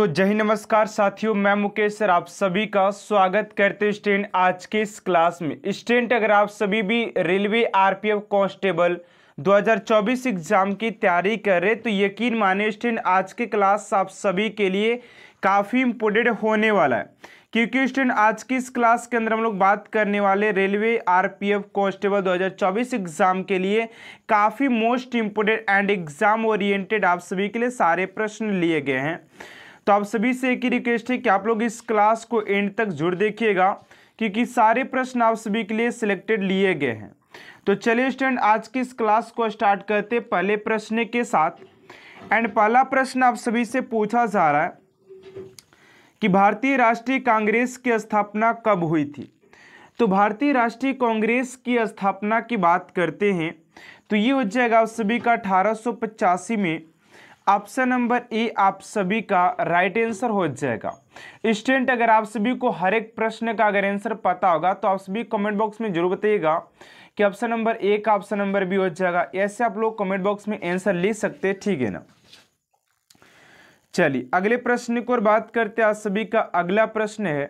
तो जय नमस्कार साथियों मैं मुकेश सर आप सभी का स्वागत करते हैं स्टेंट आज के इस क्लास में स्टेंट अगर आप सभी भी रेलवे आरपीएफ कांस्टेबल 2024 एग्जाम की तैयारी कर रहे तो यकीन माने स्टेंट आज के क्लास आप सभी के लिए काफ़ी इम्पोर्टेंट होने वाला है क्योंकि स्टूडेंट आज की इस क्लास के अंदर हम लोग बात करने वाले रेलवे आरपीएफ कांस्टेबल 2024 एग्जाम के लिए काफ़ी most important and exam oriented आप सभी के लिए सारे प्रश्न लिए गए हैं तो आप सभी से एक ही रिक्वेस्ट है कि आप लोग इस क्लास को एंड तक जुड़ देखिएगा क्योंकि सारे प्रश्न आप सभी के लिए सिलेक्टेड लिए गए हैं तो चलिए स्टूडेंट आज की इस क्लास को स्टार्ट करते पहले प्रश्न के साथ एंड पहला प्रश्न आप सभी से पूछा जा रहा है कि भारतीय राष्ट्रीय कांग्रेस की स्थापना कब हुई थी तो भारतीय राष्ट्रीय कांग्रेस की स्थापना की बात करते हैं तो ये हो जाएगा आप सभी का अठारह में ऑप्शन नंबर ए आप सभी का राइट आंसर हो जाएगा स्टूडेंट अगर आप सभी को हर एक प्रश्न का अगर आंसर पता होगा तो आप सभी कमेंट बॉक्स में जरूर बताइएगा कि ऑप्शन नंबर ए का ऑप्शन नंबर बी हो जाएगा ऐसे आप लोग कमेंट बॉक्स में आंसर ले सकते हैं ठीक है ना चलिए अगले प्रश्न को और बात करते आप सभी का अगला प्रश्न है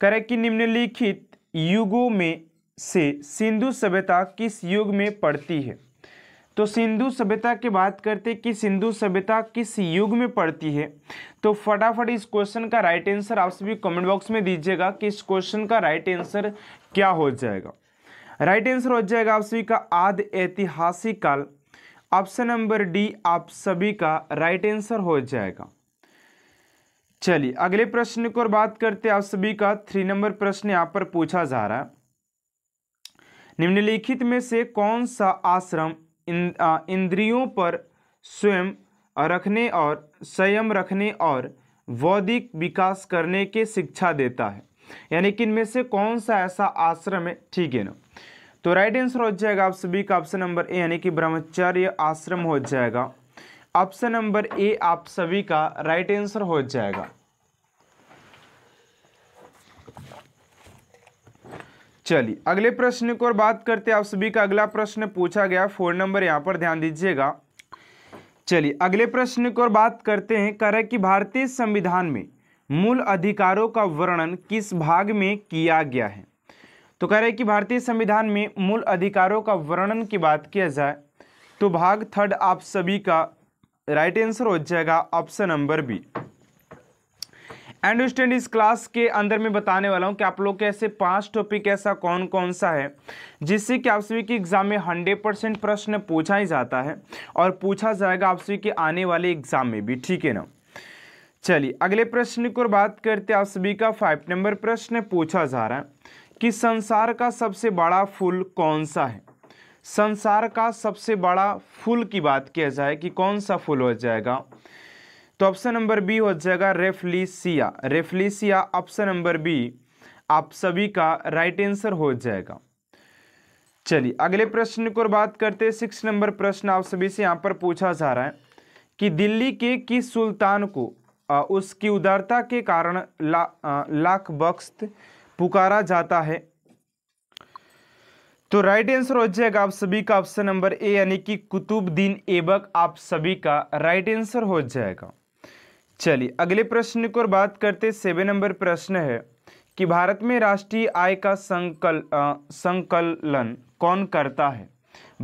करे कि निम्नलिखित युगों में से सिंधु सभ्यता किस युग में पड़ती है तो सिंधु सभ्यता की बात करते कि सिंधु सभ्यता किस युग में पड़ती है तो फटाफट इस क्वेश्चन का राइट आंसर आप सभी कमेंट बॉक्स में दीजिएगा कि इस क्वेश्चन का राइट आंसर क्या हो जाएगा राइट आंसर हो जाएगा आप सभी का आद ऐतिहासिक काल ऑप्शन नंबर डी आप सभी का राइट आंसर हो जाएगा चलिए अगले प्रश्न की ओर बात करते आप सभी का थ्री नंबर प्रश्न यहाँ पर पूछा जा रहा है निम्नलिखित में से कौन सा आश्रम इंद्रियों पर स्वयं रखने और संयम रखने और बौद्धिक विकास करने के शिक्षा देता है यानी कि इनमें से कौन सा ऐसा आश्रम है ठीक है ना तो राइट आंसर हो जाएगा आप सभी का ऑप्शन नंबर ए यानी कि ब्रह्मचर्य आश्रम हो जाएगा ऑप्शन नंबर ए आप सभी का राइट आंसर हो जाएगा चलिए अगले प्रश्न को और बात करते हैं आप सभी का अगला प्रश्न पूछा गया फोन नंबर यहाँ पर ध्यान दीजिएगा चलिए अगले प्रश्न को और बात करते हैं कह रहे कि भारतीय संविधान में मूल अधिकारों का वर्णन किस भाग में किया गया है तो कह रहे कि भारतीय संविधान में मूल अधिकारों का वर्णन की बात किया जाए तो भाग थर्ड आप सभी का राइट आंसर हो जाएगा option number B and stand इस क्लास के अंदर में बताने वाला हूँ कि आप लोग के ऐसे पांच टॉपिक ऐसा कौन कौन सा है जिससे कि आप सभी के एग्ज़ाम में हंड्रेड परसेंट प्रश्न पूछा ही जाता है और पूछा जाएगा आप सभी के आने वाले एग्ज़ाम में भी ठीक है ना चलिए अगले प्रश्न की ओर बात करते आप सभी का फाइव नंबर प्रश्न पूछा जा रहा है कि संसार का सबसे बड़ा फूल कौन सा है संसार का सबसे बड़ा फूल की बात किया जाए कि कौन सा फूल हो जाएगा तो ऑप्शन नंबर बी हो जाएगा Rafflesia Rafflesia option number B आप सभी का राइट आंसर हो जाएगा चलिए अगले प्रश्न की ओर बात करते हैं सिक्स नंबर प्रश्न आप सभी से यहाँ पर पूछा जा रहा है कि दिल्ली के किस सुल्तान को आ, उसकी उदारता के कारण ला, लाख बख्त पुकारा जाता है तो राइट आंसर हो जाएगा आप सभी का ऑप्शन नंबर ए यानी कि कुतुबद्दीन ऐबक आप सभी का राइट आंसर हो जाएगा चलिए अगले प्रश्न की ओर बात करते सेवन नंबर प्रश्न है कि भारत में राष्ट्रीय आय का संकल आ, संकलन कौन करता है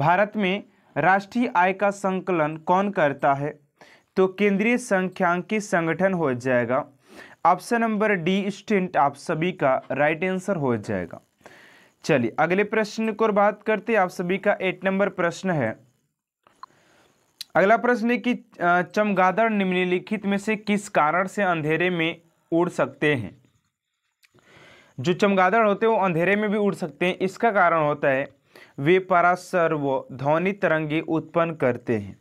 भारत में राष्ट्रीय आय का संकलन कौन करता है तो केंद्रीय संख्यांकी संगठन हो जाएगा ऑप्शन नंबर डी स्टेंट आप सभी का राइट आंसर हो जाएगा चलिए अगले प्रश्न को बात करते आप सभी का एट नंबर प्रश्न है अगला प्रश्न है कि चमगादड़ निम्नलिखित में से किस कारण से अंधेरे में उड़ सकते हैं जो चमगादड़ होते हैं वो अंधेरे में भी उड़ सकते हैं इसका कारण होता है वे परासर्व ध्वनि तरंगे उत्पन्न करते हैं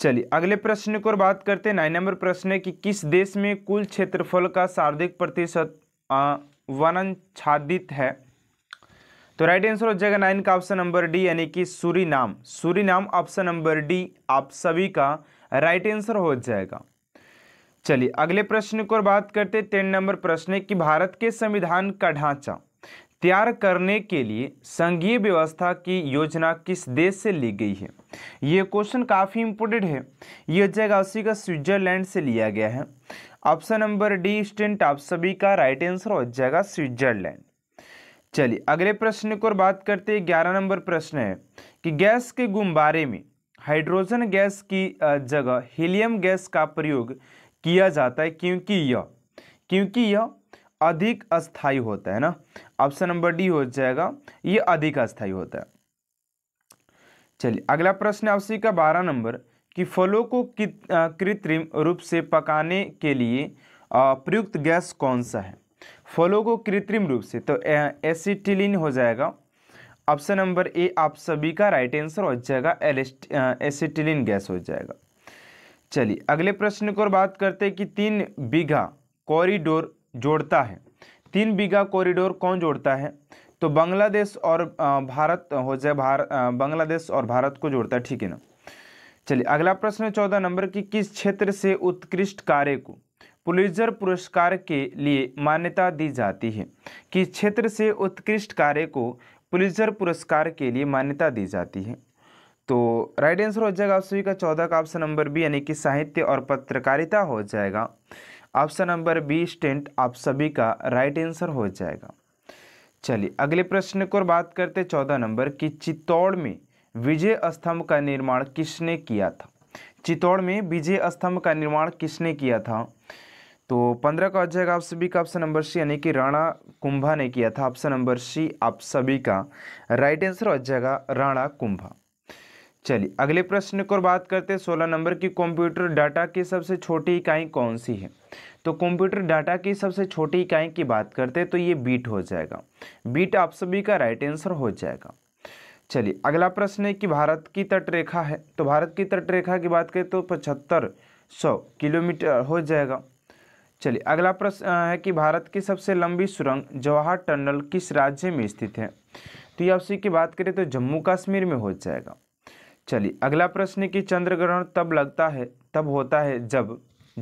चलिए अगले प्रश्न को और बात करते हैं नाइन नंबर प्रश्न है कि किस देश में कुल क्षेत्रफल का सर्वाधिक प्रतिशत वनन छादित है तो राइट आंसर हो जाएगा नाइन का ऑप्शन नंबर डी यानी कि सूरी नाम सूरी नाम ऑप्शन नंबर डी आप सभी का राइट आंसर हो जाएगा चलिए अगले प्रश्न को बात करते टेन नंबर प्रश्न कि भारत के संविधान का ढांचा तैयार करने के लिए संघीय व्यवस्था की योजना किस देश से ली गई है ये क्वेश्चन काफ़ी इंपोर्टेंट है ये जगह जाएगा उसी का स्विट्जरलैंड से लिया गया है ऑप्शन नंबर डी स्टेंट आप सभी का राइट आंसर हो जाएगा स्विट्जरलैंड चलिए अगले प्रश्न को और बात करते हैं ग्यारह नंबर प्रश्न है कि गैस के गुम्बारे में हाइड्रोजन गैस की जगह हीलियम गैस का प्रयोग किया जाता है क्योंकि यह क्योंकि यह अधिक अस्थाई होता है ना ऑप्शन नंबर डी हो जाएगा यह अधिक अस्थाई होता है चलिए अगला प्रश्न उसी का बारह नंबर कि फलों को कृत्रिम रूप से पकाने के लिए प्रयुक्त गैस कौन सा है फलों को कृत्रिम रूप से तो एसिटिलिन हो जाएगा ऑप्शन नंबर ए आप सभी का राइट आंसर हो जाएगा एसिटिलिन गैस हो जाएगा चलिए अगले प्रश्न को बात करते हैं कि तीन बीघा कॉरिडोर जोड़ता है तीन बीघा कॉरिडोर कौन जोड़ता है तो बांग्लादेश और भारत हो जाए भारत बांग्लादेश और भारत को जोड़ता है ठीक है ना चलिए अगला प्रश्न चौदह नंबर की किस क्षेत्र से उत्कृष्ट कार्य को पुलिजर पुरस्कार के लिए मान्यता दी जाती है कि क्षेत्र से उत्कृष्ट कार्य को पुलिजर पुरस्कार के लिए मान्यता दी जाती है तो राइट आंसर हो जाएगा आप सभी का चौदह का ऑप्शन नंबर बी यानी कि साहित्य और पत्रकारिता हो जाएगा ऑप्शन नंबर बी स्टेंट आप सभी का राइट आंसर हो जाएगा चलिए अगले प्रश्न को बात करते चौदह नंबर कि चित्तौड़ में विजय स्तंभ का निर्माण किसने किया था चित्तौड़ में विजय स्तंभ का निर्माण किसने किया था तो पंद्रह का अध्याय आप सभी का ऑप्शन नंबर सी यानी कि राणा कुंभा ने किया था ऑप्शन नंबर सी आप सभी का राइट आंसर हो जाएगा राणा कुंभा चलिए अगले प्रश्न की बात करते हैं सोलह नंबर की कंप्यूटर डाटा की सबसे छोटी इकाई कौन सी है तो कंप्यूटर डाटा की सबसे छोटी इकाई की बात करते हैं तो ये बीट हो जाएगा बीट आप सभी का राइट आंसर हो जाएगा चलिए अगला प्रश्न है कि भारत की तटरेखा है तो भारत की तटरेखा की बात करें तो पचहत्तर सौ किलोमीटर हो जाएगा चलिए अगला प्रश्न है कि भारत की सबसे लंबी सुरंग जवाहर टनल किस राज्य में स्थित है तो ये आपसी की बात करें तो जम्मू कश्मीर में हो जाएगा चलिए अगला प्रश्न है कि चंद्र ग्रहण तब लगता है तब होता है जब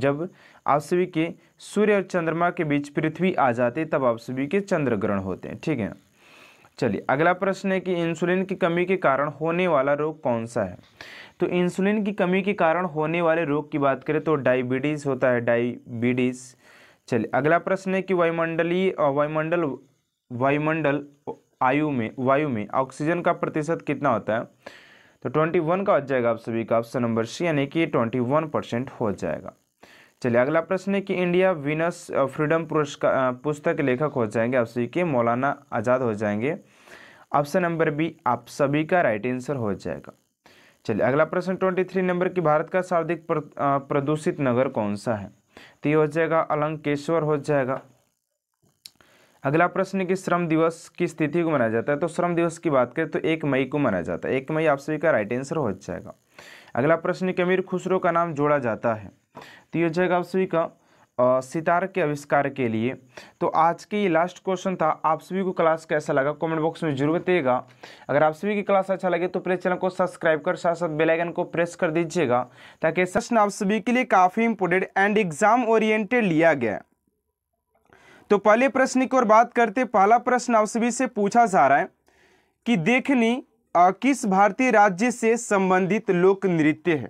जब आप सभी के सूर्य और चंद्रमा के बीच पृथ्वी आ जाती है तब आप सभी के चंद्र ग्रहण होते हैं ठीक है चलिए अगला प्रश्न है कि इंसुलिन की कमी के कारण होने वाला रोग कौन सा है तो इंसुलिन की कमी के कारण होने वाले रोग की बात करें तो डायबिटीज़ होता है डायबिटीज़ चलिए अगला प्रश्न है कि वायुमंडलीय वायुमंडल वायुमंडल आयु में वायु में ऑक्सीजन का प्रतिशत कितना होता है तो ट्वेंटी वन का हो जाएगा आप सभी का ऑप्शन नंबर सी यानी कि ट्वेंटी वन परसेंट हो जाएगा चलिए अगला प्रश्न है कि इंडिया विनस फ्रीडम पुरस्कार पुस्तक लेखक हो जाएंगे आप सभी के मौलाना आज़ाद हो जाएंगे ऑप्शन नंबर बी आप सभी का राइट आंसर हो जाएगा चलिए अगला प्रश्न ट्वेंटी थ्री नंबर की भारत का सर्वाधिक प्रदूषित नगर कौन सा है तो ये हो जाएगा अलंकेश्वर हो जाएगा अगला प्रश्न कि श्रम दिवस की स्थिति को मनाया जाता है तो श्रम दिवस की बात करें तो एक मई को मनाया जाता है एक मई आप सभी का राइट आंसर हो जाएगा अगला प्रश्न कि अमीर खुसरो का नाम जोड़ा जाता है तो ये जगह आप सभी का सितार के आविष्कार के लिए तो आज के ये लास्ट क्वेश्चन था आप सभी को क्लास कैसा लगा कमेंट बॉक्स में जरूर बताइएगा अगर आप सभी की क्लास अच्छा लगे तो प्लेज चैनल को सब्सक्राइब कर साथ साथ बेल आइकन को प्रेस कर दीजिएगा ताकि सेशन आप सभी के लिए काफ़ी इंपोर्टेंट एंड एग्जाम ओरिएंटेड लिया गया तो पहले प्रश्न की ओर बात करते पहला प्रश्न आप सभी से पूछा जा रहा है कि देखनी किस भारतीय राज्य से संबंधित लोक नृत्य है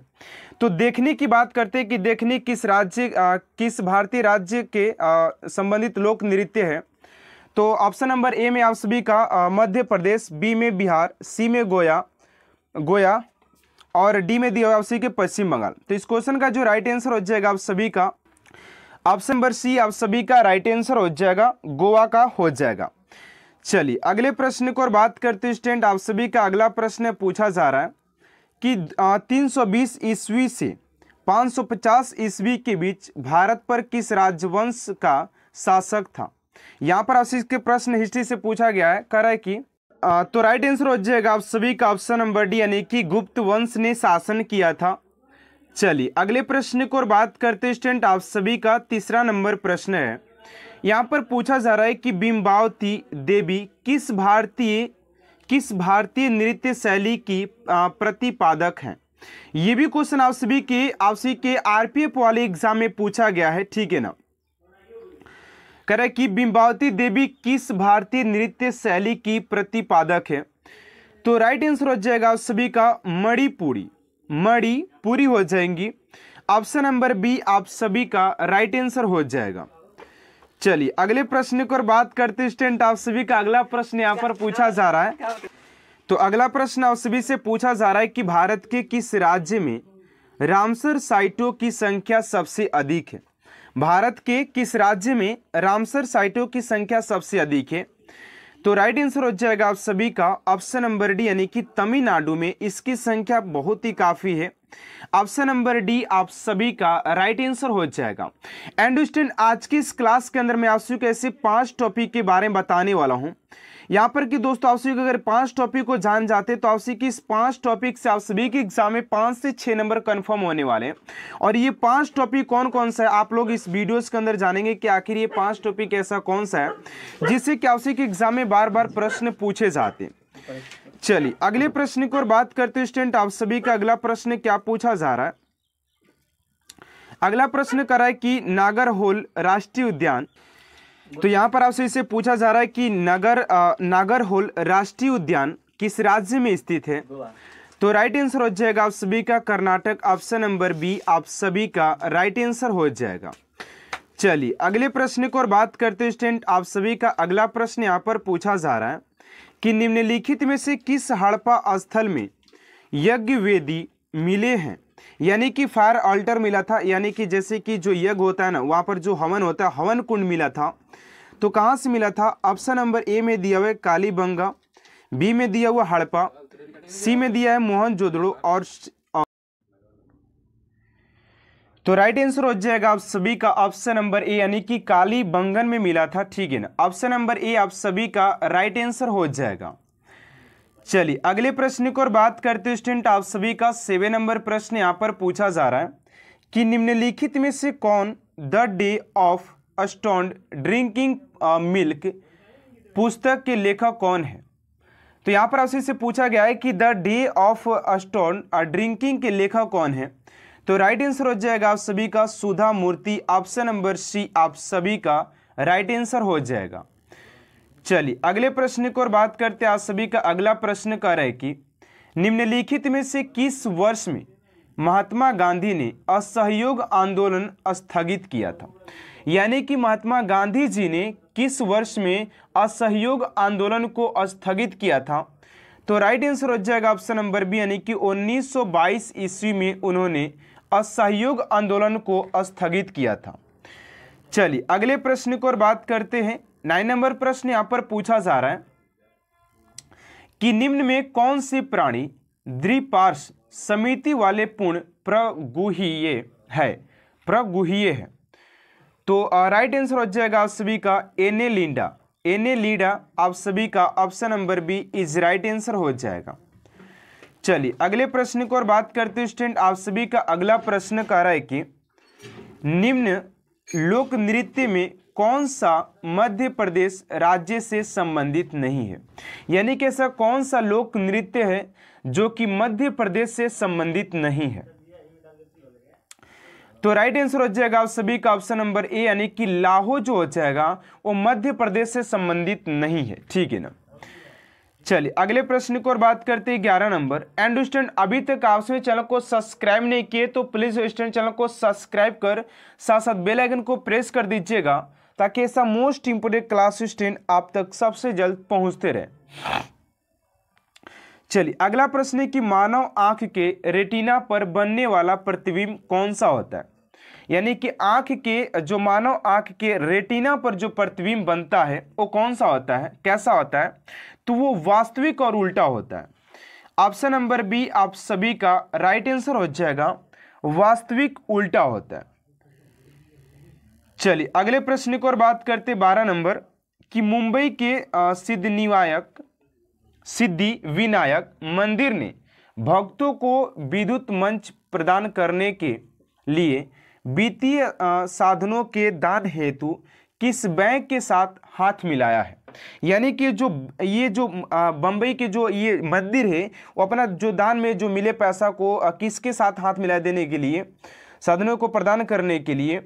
तो देखने की बात करते हैं कि देखने किस राज्य किस भारतीय राज्य के संबंधित लोक नृत्य है तो ऑप्शन नंबर ए में आप सभी का मध्य प्रदेश बी में बिहार सी में गोया गोया और डी में दिया हुआ आप सभी के पश्चिम बंगाल तो इस क्वेश्चन का जो राइट आंसर हो जाएगा आप सभी का ऑप्शन नंबर सी आप सभी का राइट आंसर हो जाएगा गोवा का हो जाएगा चलिए अगले प्रश्न को और बात करते स्टूडेंट आप सभी का अगला प्रश्न पूछा जा रहा है कि 320 ईस्वी से 550 ईस्वी के बीच भारत पर किस राजवंश का शासक था यहाँ पर आपसे इसके प्रश्न हिस्ट्री से पूछा गया है कह रहा है कि आ, तो राइट आंसर हो जाएगा आप सभी का ऑप्शन नंबर डी यानी कि गुप्त वंश ने शासन किया था चलिए अगले प्रश्न को और बात करते स्टूडेंट आप सभी का तीसरा नंबर प्रश्न है यहाँ पर पूछा जा रहा है कि बिम्बावती देवी किस भारतीय किस भारतीय नृत्य शैली की प्रतिपादक हैं ये भी क्वेश्चन आप सभी के आप सभी के आरपीएफ वाले एग्जाम में पूछा गया है ठीक है ना करें कि बिम्बावती देवी किस भारतीय नृत्य शैली की प्रतिपादक है तो राइट आंसर हो जाएगा आप सभी का मणिपुरी मणिपुरी हो जाएंगी ऑप्शन नंबर बी आप सभी का राइट आंसर हो जाएगा चलिए अगले प्रश्न की बात करते हैं स्टेंट आप सभी का अगला प्रश्न यहाँ पर पूछा जा रहा है तो अगला प्रश्न आप सभी से पूछा जा रहा है कि भारत के किस राज्य में रामसर साइटों की संख्या सबसे अधिक है भारत के किस राज्य में रामसर साइटों की संख्या सबसे अधिक है तो राइट आंसर हो जाएगा आप सभी का ऑप्शन नंबर डी यानी कि तमिलनाडु में इसकी संख्या बहुत ही काफ़ी है ऑप्शन नंबर डी आप सभी का राइट आंसर हो जाएगा एंड आज की इस क्लास के अंदर मैं आपसे कैसे को ऐसे पांच टॉपिक के बारे में बताने वाला हूं यहाँ पर कि दोस्तों आप सभी अगर पांच टॉपिक को जान जाते तो आप सभी की इस पांच टॉपिक से आप सभी के एग्जाम में पांच से छह नंबर कन्फर्म होने वाले हैं और ये पांच टॉपिक कौन कौन सा है आप लोग इस वीडियो के अंदर जानेंगे कि आखिर ये पांच टॉपिक ऐसा कौन सा है जिससे कि आप सभी के एग्जाम में बार बार प्रश्न पूछे जाते चलिए अगले प्रश्न की ओर बात करते हैं स्टूडेंट आप सभी का अगला प्रश्न क्या पूछा जा रहा है अगला प्रश्न करा है कि नागरहोल राष्ट्रीय उद्यान तो यहाँ पर आपसे इसे पूछा जा रहा है कि नगर नागर होल राष्ट्रीय उद्यान किस राज्य में स्थित है तो राइट आंसर हो जाएगा आप सभी का कर्नाटक ऑप्शन नंबर बी आप सभी का राइट आंसर हो जाएगा चलिए अगले प्रश्न को और बात करते स्टूडेंट आप सभी का अगला प्रश्न यहाँ पर पूछा जा रहा है कि निम्नलिखित में से किस हड़प्पा स्थल में यज्ञ वेदी मिले हैं यानी कि फायर अल्टर मिला था यानी कि जैसे कि जो यज्ञ होता है ना वहाँ पर जो हवन होता है हवन कुंड मिला था तो कहाँ से मिला था ऑप्शन नंबर ए में दिया हुआ है कालीबंगा बी में दिया हुआ हड़पा सी में दिया है मोहन जोदड़ो और तो राइट आंसर हो जाएगा आप सभी का ऑप्शन नंबर ए यानी कि काली बंगन में मिला था ठीक है ना ऑप्शन नंबर ए आप सभी का राइट आंसर हो जाएगा चलिए अगले प्रश्न की ओर बात करते हैं स्टूडेंट आप सभी का सेवन नंबर प्रश्न यहां पर पूछा जा रहा है कि निम्नलिखित में से कौन the day of I stopped drinking milk पुस्तक के लेखक कौन है तो यहाँ पर आपसे पूछा गया है कि the day of stopped drinking के लेखक कौन है तो राइट आंसर हो जाएगा आप सभी का सुधा मूर्ति ऑप्शन नंबर सी आप सभी का राइट आंसर हो जाएगा चलिए अगले प्रश्न की ओर बात करते हैं आप सभी का अगला प्रश्न कर है कि निम्नलिखित में से किस वर्ष में महात्मा गांधी ने असहयोग आंदोलन स्थगित किया था यानी कि महात्मा गांधी जी ने किस वर्ष में असहयोग आंदोलन को स्थगित किया था तो राइट आंसर हो जाएगा ऑप्शन नंबर बी यानी कि 1922 ईस्वी में उन्होंने असहयोग आंदोलन को स्थगित किया था चलिए अगले प्रश्न को और बात करते हैं नाइन नंबर प्रश्न यहाँ पर पूछा जा रहा है कि निम्न में कौन से प्राणी द्विपार्श समिति वाले पूर्ण प्रगुहीय है प्रगुहीय है तो राइट आंसर हो जाएगा आप सभी का एनेलिंडा लीडा आप सभी का option number B is right answer हो जाएगा चलिए अगले प्रश्न की ओर बात करते हैं स्टूडेंट आप सभी का अगला प्रश्न कह रहा है कि निम्न लोक नृत्य में कौन सा मध्य प्रदेश राज्य से संबंधित नहीं है यानी कि ऐसा कौन सा लोक नृत्य है जो कि मध्य प्रदेश से संबंधित नहीं है तो राइट आंसर हो जाएगा आप सभी का ऑप्शन नंबर ए यानी कि लाहौर जो हो जाएगा वो मध्य प्रदेश से संबंधित नहीं है ठीक है ना चलिए अगले प्रश्न की ओर बात करते हैं ग्यारह नंबर एंड स्टूडेंट अभी तक आप सभी चैनल को सब्सक्राइब नहीं किए तो प्लीज़ स्टूडेंट चैनल को सब्सक्राइब कर साथ साथ बेल आइकन को प्रेस कर दीजिएगा ताकि ऐसा मोस्ट इंपोर्टेंट क्लास स्टूडेंट आप तक सबसे जल्द पहुंचते रहे चलिए अगला प्रश्न है कि मानव आंख के रेटिना पर बनने वाला प्रतिबिंब कौन सा होता है यानी कि आंख के जो मानव आँख के रेटिना पर जो प्रतिबिंब बनता है वो कौन सा होता है कैसा होता है तो वो वास्तविक और उल्टा होता है ऑप्शन नंबर बी आप सभी का राइट आंसर हो जाएगा वास्तविक उल्टा होता है चलिए अगले प्रश्न की ओर बात करते बारह नंबर कि मुंबई के सिद्ध निवायक सिद्धि विनायक मंदिर ने भक्तों को विद्युत मंच प्रदान करने के लिए वित्तीय साधनों के दान हेतु किस बैंक के साथ हाथ मिलाया है यानी कि जो ये जो बम्बई के जो ये मंदिर है वो अपना जो दान में जो मिले पैसा को किसके साथ हाथ मिला देने के लिए साधनों को प्रदान करने के लिए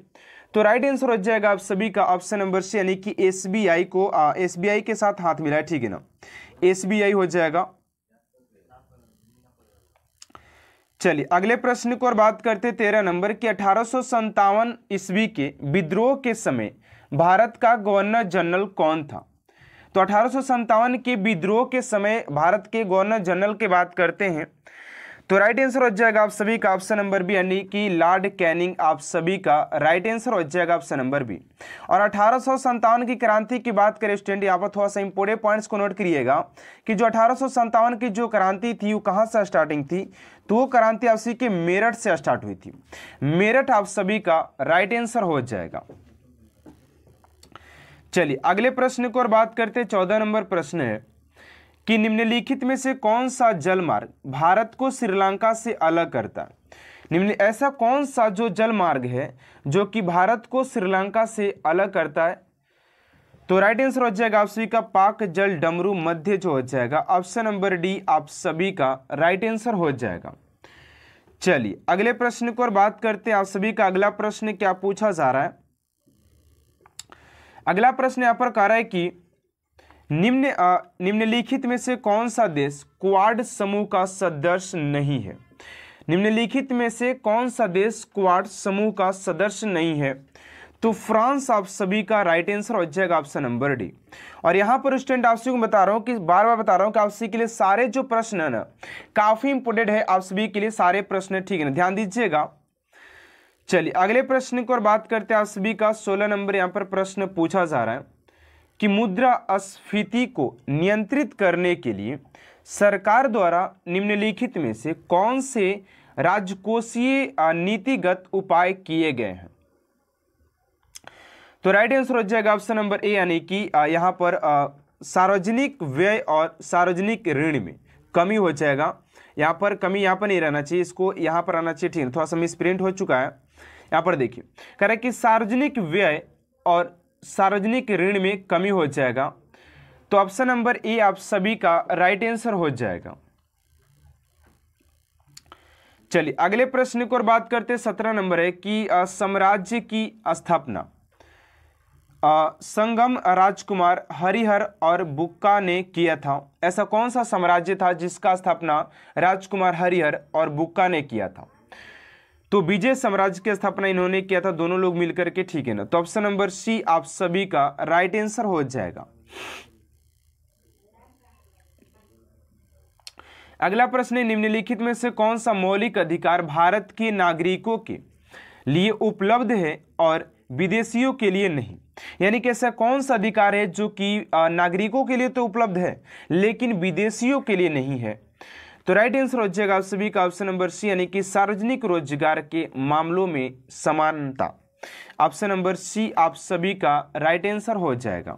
तो राइट आंसर हो जाएगा आप सभी का ऑप्शन नंबर सी यानी कि एसबीआई को एसबीआई के साथ हाथ मिलाया ठीक है ना एसबीआई हो जाएगा चलिए अगले प्रश्न की ओर बात करते तेरह नंबर की अठारह ईस्वी के विद्रोह के समय भारत का गवर्नर जनरल कौन था तो अठारह के विद्रोह के समय भारत के गवर्नर जनरल की बात करते हैं तो राइट आंसर हो जाएगा आप सभी का ऑप्शन नंबर बी यानी कि लॉर्ड कैनिंग आप सभी का राइट आंसर हो जाएगा ऑप्शन नंबर बी और अठारह की क्रांति की बात करें स्टूडेंट यहाँ पर थोड़ा सा इंपोर्टेंट पॉइंट्स को नोट करिएगा कि जो अठारह की जो क्रांति थी वो कहाँ से स्टार्टिंग थी तो वो क्रांति आप सभी के मेरठ से स्टार्ट हुई थी मेरठ आप सभी का राइट आंसर हो जाएगा चलिए अगले प्रश्न को और बात करते हैं चौदह नंबर प्रश्न है कि निम्नलिखित में से कौन सा जलमार्ग भारत को श्रीलंका से अलग करता निम्न ऐसा कौन सा जो जलमार्ग है जो कि भारत को श्रीलंका से अलग करता है तो राइट आंसर हो जाएगा आप सभी का पाक जल डमरू मध्य जो हो जाएगा ऑप्शन नंबर डी आप सभी का राइट आंसर हो जाएगा चलिए अगले प्रश्न को और बात करते हैं आप सभी का अगला प्रश्न क्या पूछा जा रहा है अगला प्रश्न यहां पर कह रहा है कि निम्न निम्नलिखित में से कौन सा देश क्वाड समूह का सदस्य नहीं है निम्नलिखित में से कौन सा देश क्वाड समूह का सदस्य नहीं है तो फ्रांस आप सभी का राइट आंसर हो जाएगा ऑप्शन नंबर डी और यहाँ पर स्टूडेंट आप सभी को बता रहा हूँ कि बार बार बता रहा हूँ कि आप सभी के लिए सारे जो प्रश्न है ना काफ़ी इंपोर्टेंट है आप सभी के लिए सारे प्रश्न ठीक है ना ध्यान दीजिएगा चलिए अगले प्रश्न की और बात करते हैं आप सभी का सोलह नंबर यहाँ पर प्रश्न पूछा जा रहा है कि मुद्रा अस्फीति को नियंत्रित करने के लिए सरकार द्वारा निम्नलिखित में से कौन से राजकोषीय नीतिगत उपाय किए गए हैं तो राइट आंसर हो जाएगा ऑप्शन नंबर ए यानी कि यहाँ पर सार्वजनिक व्यय और सार्वजनिक ऋण में कमी हो जाएगा यहाँ पर कमी यहाँ पर नहीं रहना चाहिए इसको यहाँ पर आना चाहिए ठीक है थोड़ा सा मिस प्रिंट हो चुका है यहाँ पर देखिए कह रहा है कि सार्वजनिक व्यय और सार्वजनिक ऋण में कमी हो जाएगा तो ऑप्शन नंबर ए आप सभी का राइट आंसर हो जाएगा चलिए अगले प्रश्न की ओर बात करते हैं सत्रह नंबर है कि साम्राज्य की स्थापना संगम राजकुमार हरिहर और बुक्का ने किया था ऐसा कौन सा साम्राज्य था जिसका स्थापना राजकुमार हरिहर और बुक्का ने किया था तो विजय साम्राज्य की स्थापना इन्होंने किया था दोनों लोग मिलकर के ठीक है ना तो ऑप्शन नंबर सी आप सभी का राइट आंसर हो जाएगा अगला प्रश्न है निम्नलिखित में से कौन सा मौलिक अधिकार भारत के नागरिकों के लिए उपलब्ध है और विदेशियों के लिए नहीं यानी कि ऐसा कौन सा अधिकार है जो कि नागरिकों के लिए तो उपलब्ध है लेकिन विदेशियों के लिए नहीं है तो राइट आंसर हो जाएगा आप सभी का ऑप्शन नंबर सी यानी कि सार्वजनिक रोजगार के मामलों में समानता ऑप्शन नंबर सी आप सभी का राइट आंसर हो जाएगा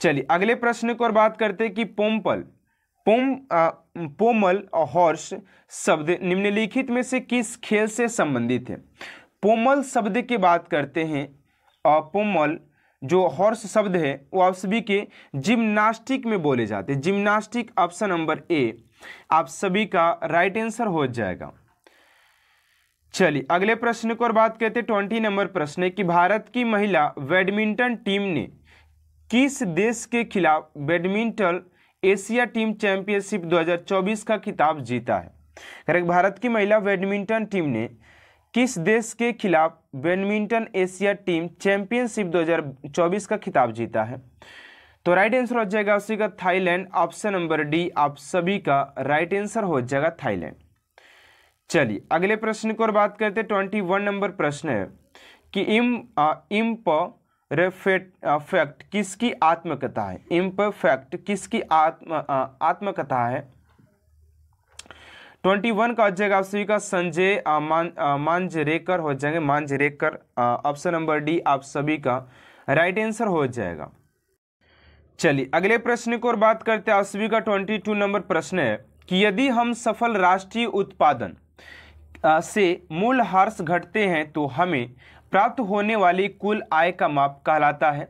चलिए अगले प्रश्न की और बात करते हैं कि पोम्पल पोम पोमल और हॉर्स शब्द निम्नलिखित में से किस खेल से संबंधित है पोमल शब्द की बात करते हैं पोमल जो हॉर्स शब्द है वो आप सभी के जिम्नास्टिक में बोले जाते हैं जिम्नास्टिक ऑप्शन नंबर ए आप सभी का राइट आंसर हो जाएगा चलिए अगले प्रश्न को और बात करते ट्वेंटी नंबर प्रश्न है कि भारत की महिला बैडमिंटन टीम ने किस देश के खिलाफ बैडमिंटन एशिया टीम चैंपियनशिप 2024 का खिताब जीता है भारत की महिला बैडमिंटन टीम ने किस देश के खिलाफ बैडमिंटन एशिया टीम चैंपियनशिप 2024 का खिताब जीता है तो राइट आंसर हो जाएगा उसी का थाईलैंड ऑप्शन नंबर डी आप सभी का राइट आंसर हो जाएगा थाईलैंड चलिए अगले प्रश्न की ओर बात करते हैं ट्वेंटी वन नंबर प्रश्न है कि इम इम्प फैक्ट किसकी आत्मकथा है इम्प फैक्ट किसकी आत्म आत्मकथा है ट्वेंटी वन का हो जाएगा आप सभी का संजय मांझरेकर हो जाएंगे मांझरेकर ऑप्शन नंबर डी आप सभी का राइट आंसर हो जाएगा चलिए अगले प्रश्न की ओर बात करते हैं आप सभी का ट्वेंटी टू नंबर प्रश्न है कि यदि हम सफल राष्ट्रीय उत्पादन से मूल हर्ष घटते हैं तो हमें प्राप्त होने वाली कुल आय का माप कहलाता है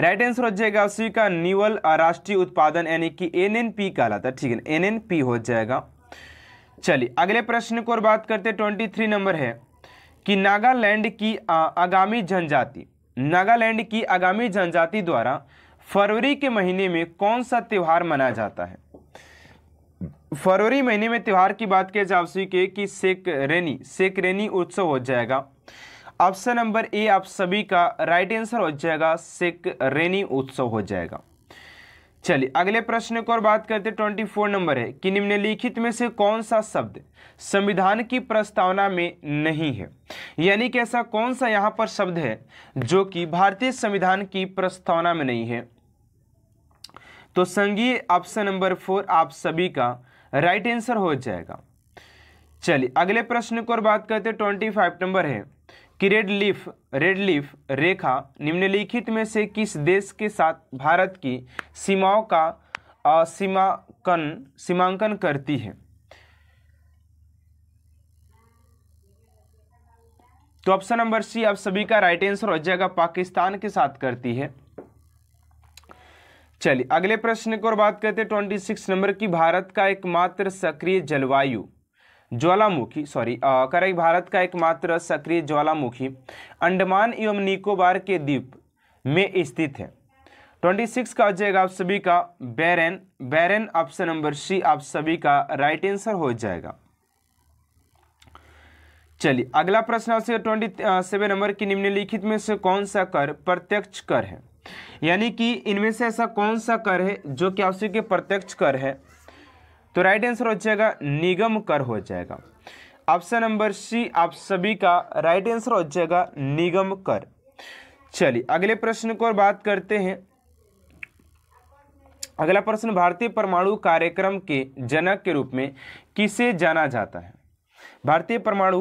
राइट आंसर हो जाएगा उसी का निवल राष्ट्रीय उत्पादन यानी कि एनएनपी कहलाता है ठीक है एनएनपी हो जाएगा चलिए अगले प्रश्न को और बात करते ट्वेंटी थ्री नंबर है कि नागालैंड की आगामी जनजाति नागालैंड की आगामी जनजाति द्वारा फरवरी के महीने में कौन सा त्यौहार मनाया जाता है फरवरी महीने में त्यौहार की बात किया जाए उसी के कि सेकरेनी सेकरेनी उत्सव हो जाएगा ऑप्शन नंबर ए आप सभी का राइट आंसर हो जाएगा सिख रेनी उत्सव हो जाएगा चलिए अगले प्रश्न को और बात करते ट्वेंटी फोर नंबर है कि निम्नलिखित में से कौन सा शब्द संविधान की प्रस्तावना में नहीं है यानी कि ऐसा कौन सा यहां पर शब्द है जो कि भारतीय संविधान की प्रस्तावना में नहीं है तो संघीय ऑप्शन नंबर फोर आप सभी का राइट आंसर हो जाएगा चलिए अगले प्रश्न को और बात करते ट्वेंटी फाइव नंबर है कि रेड लीफ रेड लीफ रेखा निम्नलिखित में से किस देश के साथ भारत की सीमाओं का सीमांकन सीमांकन करती है तो ऑप्शन नंबर सी आप सभी का राइट आंसर हो जाएगा पाकिस्तान के साथ करती है चलिए अगले प्रश्न की ओर बात करते हैं ट्वेंटी सिक्स नंबर की भारत का एकमात्र सक्रिय जलवायु ज्वालामुखी सॉरी कर भारत का एकमात्र सक्रिय ज्वालामुखी अंडमान एवं निकोबार के द्वीप में स्थित है ट्वेंटी सिक्स का हो जाएगा आप सभी का बैरन बैरन ऑप्शन नंबर सी आप सभी का राइट आंसर हो जाएगा चलिए अगला प्रश्न आपसे ट्वेंटी सेवन नंबर की निम्नलिखित में से कौन सा कर प्रत्यक्ष कर है यानी कि इनमें से ऐसा कौन सा कर है जो कि आपसे के प्रत्यक्ष कर है तो राइट आंसर हो जाएगा निगम कर हो जाएगा ऑप्शन नंबर सी आप सभी का राइट आंसर हो जाएगा निगम कर चलिए अगले प्रश्न को और बात करते हैं अगला प्रश्न भारतीय परमाणु कार्यक्रम के जनक के रूप में किसे जाना जाता है भारतीय परमाणु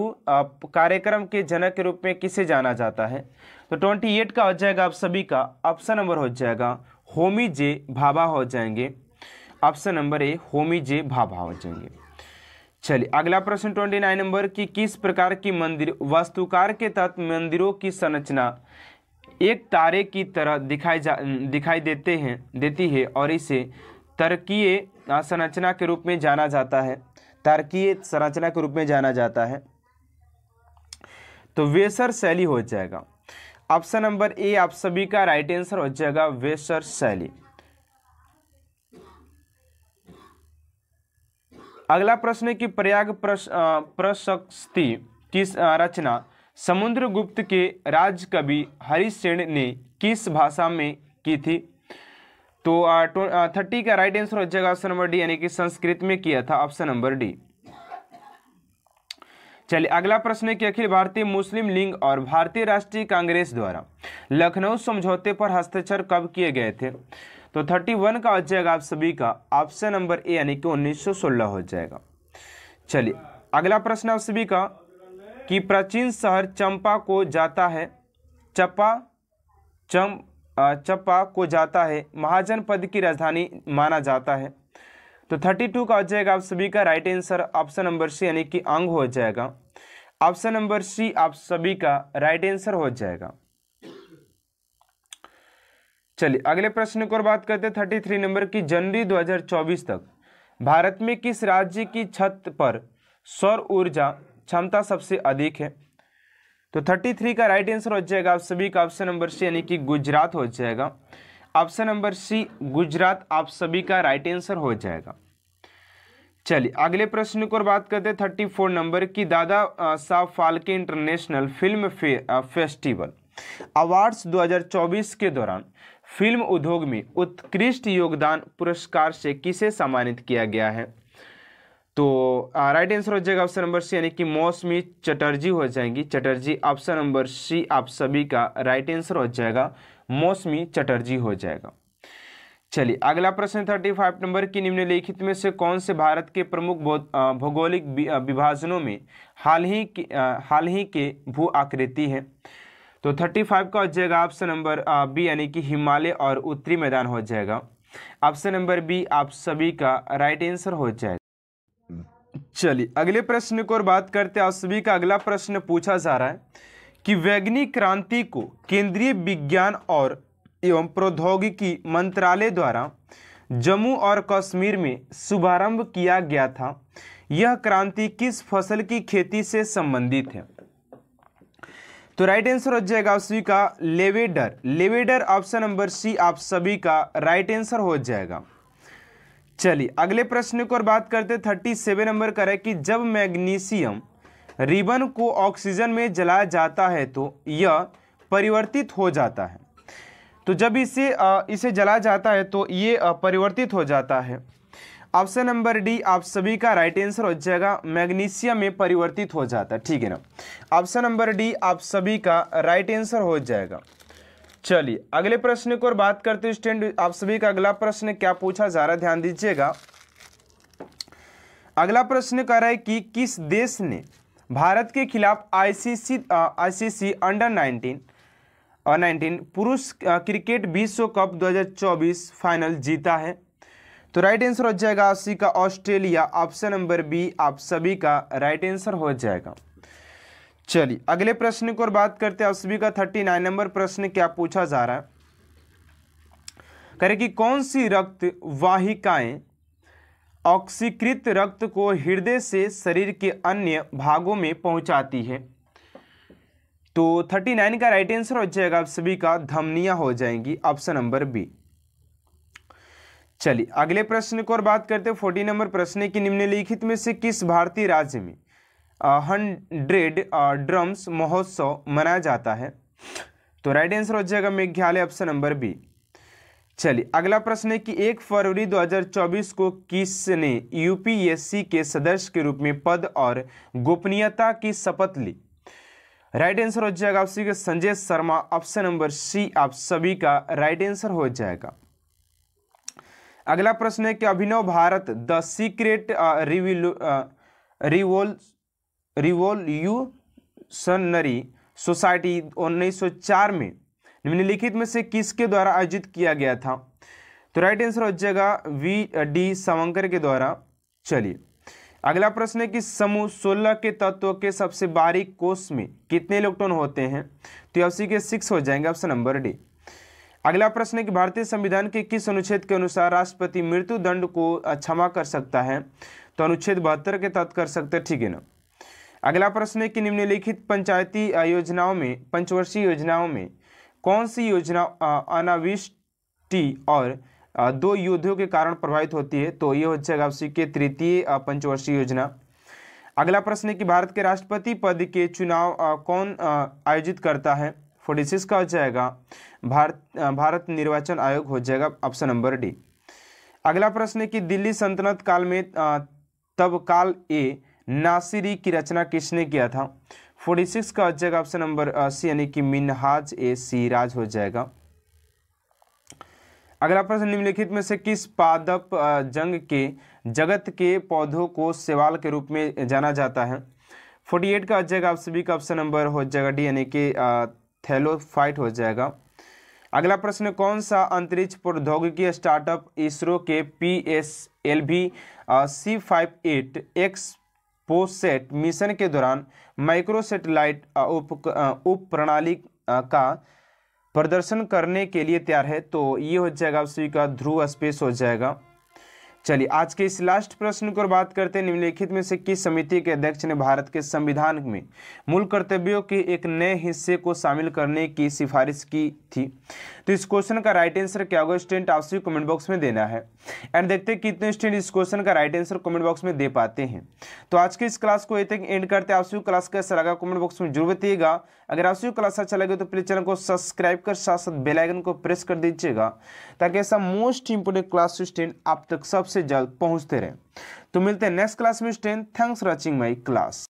कार्यक्रम के जनक के रूप में किसे जाना जाता है तो ट्वेंटी एट का हो जाएगा आप सभी का ऑप्शन नंबर हो जाएगा होमी जे भाभा हो जाएंगे option number A Homi J Bhabha हो जाएंगे चलिए अगला प्रश्न ट्वेंटी नाइन नंबर कि किस प्रकार की मंदिर वास्तुकार के तहत मंदिरों की संरचना एक तारे की तरह दिखाई जा दिखाई देते हैं देती है और इसे तरकीय संरचना के रूप में जाना जाता है तारकीय संरचना के रूप में जाना जाता है तो वेसर शैली हो जाएगा ऑप्शन नंबर ए आप सभी का राइट आंसर हो जाएगा वेसर शैली अगला प्रश्न है कि प्रयाग प्रशक्ति की रचना समुद्रगुप्त के राज कवि हरिसेन ने किस भाषा में की थी तो थर्टी का राइट आंसर हो जाएगा ऑप्शन नंबर डी यानी कि संस्कृत में किया था ऑप्शन नंबर डी चलिए अगला प्रश्न है कि अखिल भारतीय मुस्लिम लीग और भारतीय राष्ट्रीय कांग्रेस द्वारा लखनऊ समझौते पर हस्ताक्षर कब किए गए थे तो 31 का हो जाएगा आप सभी का ऑप्शन नंबर ए यानी कि 1916 हो जाएगा चलिए अगला प्रश्न आप सभी का कि प्राचीन शहर चंपा को जाता है चपा चम चपा को जाता है महाजन पद की राजधानी माना जाता है तो 32 का हो जाएगा आप सभी का right answer option number C यानी कि अंग हो जाएगा ऑप्शन नंबर सी आप सभी का राइट आंसर हो जाएगा चलिए अगले प्रश्न की ओर बात करते हैं थर्टी थ्री नंबर की जनवरी 2024 तक भारत में किस राज्य की छत पर सौर ऊर्जा क्षमता सबसे अधिक है तो थर्टी थ्री का राइट आंसर हो जाएगा आप सभी का ऑप्शन नंबर सी यानी कि गुजरात हो जाएगा ऑप्शन नंबर सी गुजरात आप सभी का राइट आंसर हो जाएगा चलिए अगले प्रश्न की ओर बात करते हैं थर्टी फोर नंबर की Dadasaheb Phalke international film fe, festival awards 2024 के दौरान फिल्म उद्योग में उत्कृष्ट योगदान पुरस्कार से किसे सम्मानित किया गया है तो राइट आंसर हो जाएगा ऑप्शन नंबर सी यानी कि मौसमी चटर्जी हो जाएंगी चटर्जी ऑप्शन नंबर सी आप सभी का राइट आंसर हो जाएगा मौसमी चटर्जी हो जाएगा चलिए अगला प्रश्न थर्टी फाइव नंबर की निम्नलिखित में से कौन से भारत के प्रमुख भौगोलिक विभाजनों में हाल ही के हाल ही के भू आकृति है तो 35 का हो जाएगा ऑप्शन नंबर बी यानी कि हिमालय और उत्तरी मैदान हो जाएगा ऑप्शन नंबर बी आप सभी का राइट आंसर हो जाएगा चलिए अगले प्रश्न को और बात करते हैं आप सभी का अगला प्रश्न पूछा जा रहा है कि वैज्ञानिक क्रांति को केंद्रीय विज्ञान और एवं प्रौद्योगिकी मंत्रालय द्वारा जम्मू और कश्मीर में शुभारंभ किया गया था यह क्रांति किस फसल की खेती से संबंधित है तो राइट आंसर हो जाएगा सभी का लेवेडर लेवेडर ऑप्शन नंबर सी आप सभी का राइट आंसर हो जाएगा चलिए अगले प्रश्न की और बात करते थर्टी सेवन नंबर का है कि जब मैग्नीशियम रिबन को ऑक्सीजन में जलाया जाता है तो यह परिवर्तित हो जाता है तो जब इसे इसे जला जाता है तो ये परिवर्तित हो जाता है ऑप्शन नंबर डी आप सभी का राइट आंसर हो जाएगा मैग्नीशियम में परिवर्तित हो जाता है ठीक है ना ऑप्शन नंबर डी आप सभी का राइट आंसर हो जाएगा चलिए अगले प्रश्न को और बात करते हैं स्टैंड आप सभी का अगला प्रश्न क्या पूछा जा रहा ध्यान दीजिएगा अगला प्रश्न कह रहा है कि किस देश ने भारत के खिलाफ आईसीसी आईसीसी अंडर 19 और 19 पुरुष क्रिकेट विश्व कप 2024 फाइनल जीता है तो राइट आंसर हो जाएगा सी का ऑस्ट्रेलिया ऑप्शन नंबर बी आप सभी का राइट आंसर हो जाएगा चलिए अगले प्रश्न की ओर बात करते हैं आप सभी का थर्टी नाइन नंबर प्रश्न क्या पूछा जा रहा है करें कि कौन सी रक्त वाहिकाएं ऑक्सीकृत रक्त को हृदय से शरीर के अन्य भागों में पहुंचाती है तो थर्टी नाइन का राइट आंसर हो जाएगा आप सभी का धमनिया हो जाएंगी ऑप्शन नंबर बी चलिए अगले प्रश्न को और बात करते हैं फोर्टी नंबर प्रश्न है कि निम्नलिखित में से किस भारतीय राज्य में हंड्रेड ड्रम्स महोत्सव मनाया जाता है तो राइट आंसर हो जाएगा मेघालय ऑप्शन नंबर बी चलिए अगला प्रश्न है कि एक फरवरी 2024 को किसने यूपीएससी के सदस्य के रूप में पद और गोपनीयता की शपथ ली राइट आंसर हो जाएगा के Sanjay Sharma option number C आप सभी का राइट आंसर हो जाएगा अगला प्रश्न है कि Abhinav Bharat the secret revol revolutionary society 1904 में निम्नलिखित में से किसके द्वारा आयोजित किया गया था तो राइट आंसर हो जाएगा वी डी सावंकर के द्वारा चलिए अगला प्रश्न है कि समूह सोलह के तत्वों के सबसे बारीक कोष में कितने इलेक्ट्रॉन होते हैं तो ऑप्शन के सिक्स हो जाएंगे ऑप्शन नंबर डी अगला प्रश्न है कि भारतीय संविधान के किस अनुच्छेद के अनुसार राष्ट्रपति मृत्यु दंड को क्षमा कर सकता है तो अनुच्छेद बहत्तर के तहत कर सकते ठीक है ना अगला प्रश्न है कि निम्नलिखित पंचायती योजनाओं में पंचवर्षीय योजनाओं में कौन सी योजना अनाविष्टि और दो युद्धों के कारण प्रभावित होती है तो ये हो जाएगा आपसी के तृतीय पंचवर्षीय योजना अगला प्रश्न है कि भारत के राष्ट्रपति पद के चुनाव कौन आयोजित करता है फोर्टी सिक्स का हो जाएगा भारत भारत निर्वाचन आयोग हो जाएगा ऑप्शन नंबर डी अगला प्रश्न है कि दिल्ली संतनत काल में तब काल ए नासिरी की रचना किसने किया था फोर्टी सिक्स का हो जाएगा ऑप्शन नंबर सी यानी कि मिनहाज ए सीराज हो जाएगा अगला प्रश्न निम्नलिखित में से किस पादप जंग के जगत के पौधों को सेवाल के रूप में जाना जाता है फोर्टी एट का हो जाएगा आप सभी का ऑप्शन नंबर हो जाएगा डी यानी कि थैलोफाइट हो जाएगा अगला प्रश्न कौन सा अंतरिक्ष प्रौद्योगिकी स्टार्टअप इसरो के P S L V C five eight XPoSat mission के दौरान माइक्रो सेटेलाइट उप उप प्रणाली का प्रदर्शन करने के लिए तैयार है तो ये हो जाएगा उसी का ध्रुव स्पेस हो जाएगा चलिए आज के इस लास्ट प्रश्न को बात करते हैं निम्नलिखित में से किस समिति के अध्यक्ष ने भारत के संविधान में मूल कर्तव्यों के एक नए हिस्से को शामिल करने की सिफारिश की थी तो इस क्वेश्चन का राइट आंसर क्या होगा स्टूडेंट आपसे कमेंट बॉक्स में देना है एंड देखते हैं कितने स्टूडेंट इस क्वेश्चन का राइट आंसर कमेंट बॉक्स में दे पाते हैं तो आज के इस क्लास को ये तक एंड करते हैं आप क्लास का कैसा लगा कमेंट बॉक्स में जरूर बताइएगा अगर आपसे क्लास अच्छा लगे तो प्लीज चैनल को सब्सक्राइब कर साथ साथ बेलाइकन को प्रेस कर दीजिएगा ताकि ऐसा मोस्ट इंपोर्टेंट क्लास स्टूडेंट आप तक सबसे से जल्द पहुंचते रहें तो मिलते हैं नेक्स्ट क्लास में stay tuned thanks watching my class